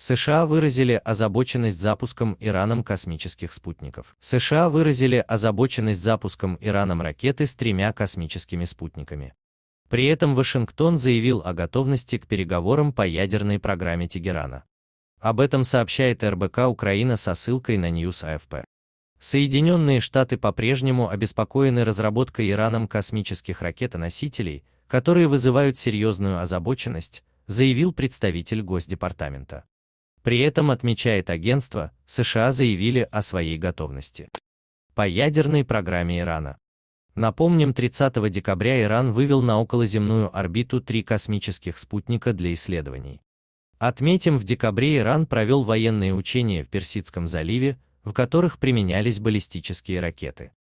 США выразили озабоченность запуском Ираном космических спутников. США выразили озабоченность запуском Ираном ракеты с тремя космическими спутниками. При этом Вашингтон заявил о готовности к переговорам по ядерной программе Тегерана. Об этом сообщает РБК Украина со ссылкой на Ньюс АФП. Соединенные Штаты по-прежнему обеспокоены разработкой Ираном космических ракетоносителей, которые вызывают серьезную озабоченность, заявил представитель Госдепартамента. При этом, отмечает агентство, США заявили о своей готовности. По ядерной программе Ирана. Напомним, 30 декабря Иран вывел на околоземную орбиту три космических спутника для исследований. Отметим, в декабре Иран провел военные учения в Персидском заливе, в которых применялись баллистические ракеты.